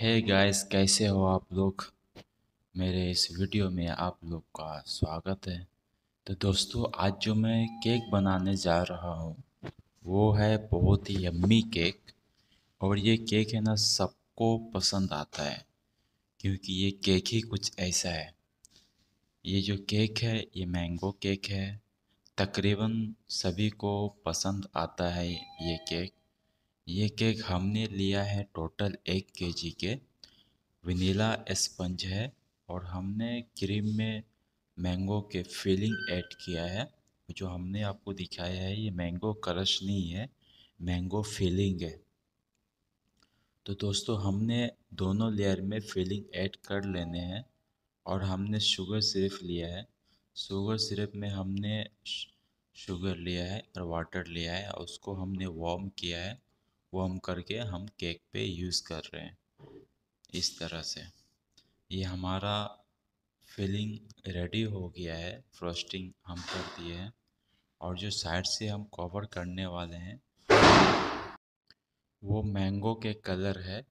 है hey guys कैसे हो आप लोग मेरे इस वीडियो में आप लोग का स्वागत है तो दोस्तों आज जो मैं केक बनाने जा रहा हूँ वो है बहुत ही यम्मी केक और ये केक है ना सबको पसंद आता है क्योंकि ये केक ही कुछ ऐसा है ये जो केक है ये मैंगो केक है तकरीबन सभी को पसंद आता है ये केक ये केक हमने लिया है टोटल एक के जी के वनीला स्पंज है और हमने क्रीम में मैंगो के फीलिंग ऐड किया है जो हमने आपको दिखाया है ये मैंगो क्रश नहीं है मैंगो फीलिंग है तो दोस्तों हमने दोनों लेयर में फीलिंग ऐड कर लेने हैं और हमने शुगर सिरप लिया है शुगर सिरप में हमने शुगर लिया है और वाटर लिया है और उसको हमने वार्म किया है वॉम करके हम केक पे यूज़ कर रहे हैं इस तरह से ये हमारा फिलिंग रेडी हो गया है फ्रोस्टिंग हम कर दिए हैं और जो साइड से हम कवर करने वाले हैं वो मैंगो के कलर है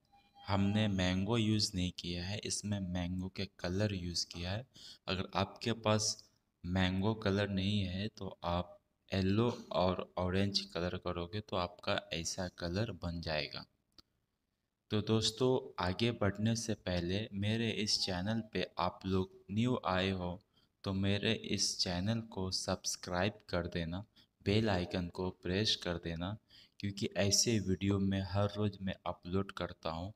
हमने मैंगो यूज़ नहीं किया है इसमें मैंगो के कलर यूज़ किया है अगर आपके पास मैंगो कलर नहीं है तो आप येलो और ऑरेंज कलर करोगे तो आपका ऐसा कलर बन जाएगा तो दोस्तों आगे बढ़ने से पहले मेरे इस चैनल पे आप लोग न्यू आए हो तो मेरे इस चैनल को सब्सक्राइब कर देना बेल आइकन को प्रेस कर देना क्योंकि ऐसे वीडियो में हर रोज़ मैं अपलोड करता हूँ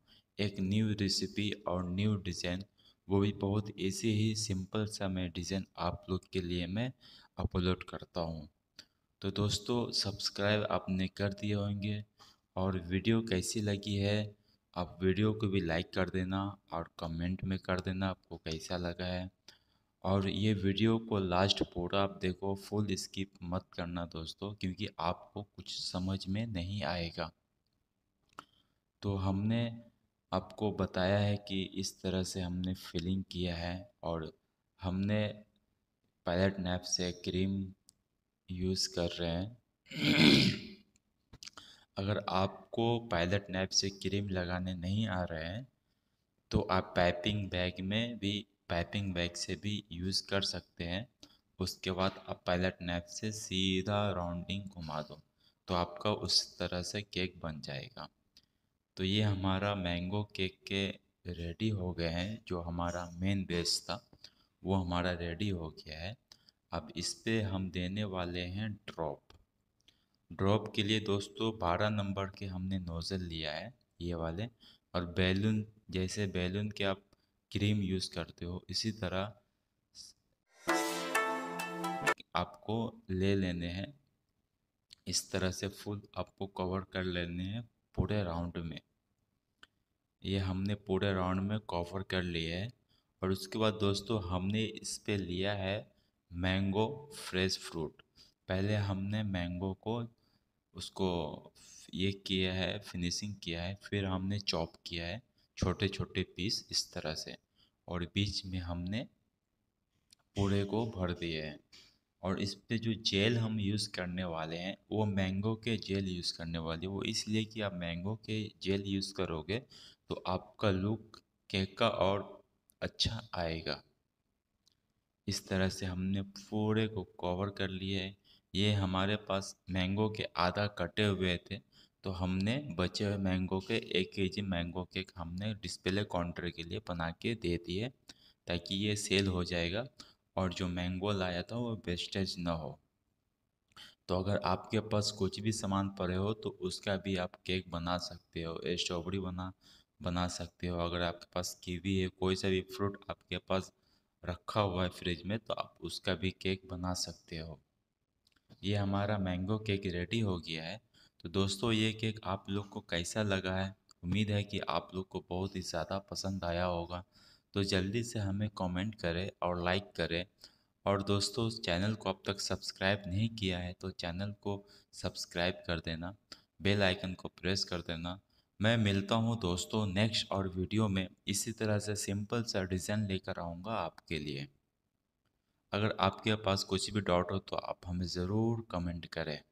एक न्यू रेसिपी और न्यू डिज़ाइन वो भी बहुत ऐसे ही सिंपल सा मैं डिज़ाइन आप लोग के लिए मैं अपलोड करता हूँ तो दोस्तों सब्सक्राइब आपने कर दिए होंगे और वीडियो कैसी लगी है आप वीडियो को भी लाइक कर देना और कमेंट में कर देना आपको कैसा लगा है और ये वीडियो को लास्ट पूरा आप देखो फुल स्किप मत करना दोस्तों क्योंकि आपको कुछ समझ में नहीं आएगा तो हमने आपको बताया है कि इस तरह से हमने फिलिंग किया है और हमने पैलेट नैप से क्रीम यूज़ कर रहे हैं अगर आपको पायलट नैप से क्रीम लगाने नहीं आ रहे हैं तो आप पाइपिंग बैग में भी पाइपिंग बैग से भी यूज़ कर सकते हैं उसके बाद आप पायलट नैप से सीधा राउंडिंग घुमा दो तो आपका उस तरह से केक बन जाएगा तो ये हमारा मैंगो केक के रेडी हो गए हैं जो हमारा मेन बेस था वो हमारा रेडी हो गया है अब इस पर हम देने वाले हैं ड्रॉप ड्रॉप के लिए दोस्तों बारह नंबर के हमने नोज़ल लिया है ये वाले और बैलून जैसे बैलून के आप क्रीम यूज़ करते हो इसी तरह आपको ले लेने हैं इस तरह से फुल आपको कवर कर लेने हैं पूरे राउंड में ये हमने पूरे राउंड में कवर कर लिए है और उसके बाद दोस्तों हमने इस पे लिया है मैंगो फ्रेश फ्रूट पहले हमने मैंगो को उसको ये किया है फिनिशिंग किया है फिर हमने चॉप किया है छोटे छोटे पीस इस तरह से और बीच में हमने पूरे को भर दिए हैं और इस पे जो जेल हम यूज़ करने वाले हैं वो मैंगो के जेल यूज़ करने वाले वो इसलिए कि आप मैंगो के जेल यूज़ करोगे तो आपका लुक केक का और अच्छा आएगा इस तरह से हमने पूरे को कवर कर लिए है ये हमारे पास मैंगो के आधा कटे हुए थे तो हमने बचे हुए मैंगो के एक के जी मैंगो के हमने डिस्प्ले काउंटर के लिए बना के दे दिए ताकि ये सेल हो जाएगा और जो मैंगो लाया था वो वेस्टेज ना हो तो अगर आपके पास कुछ भी सामान पड़े हो तो उसका भी आप केक बना सकते हो स्ट्रॉबेरी बना बना सकते हो अगर आपके पास कीवी है कोई सा भी फ्रूट आपके पास रखा हुआ है फ्रिज में तो आप उसका भी केक बना सकते हो ये हमारा मैंगो केक रेडी हो गया है तो दोस्तों ये केक आप लोग को कैसा लगा है उम्मीद है कि आप लोग को बहुत ही ज़्यादा पसंद आया होगा तो जल्दी से हमें कमेंट करें और लाइक करें और दोस्तों चैनल को अब तक सब्सक्राइब नहीं किया है तो चैनल को सब्सक्राइब कर देना बेल आइकन को प्रेस कर देना मैं मिलता हूँ दोस्तों नेक्स्ट और वीडियो में इसी तरह से सिंपल सा डिज़ाइन लेकर आऊँगा आपके लिए अगर आपके पास कुछ भी डाउट हो तो आप हमें ज़रूर कमेंट करें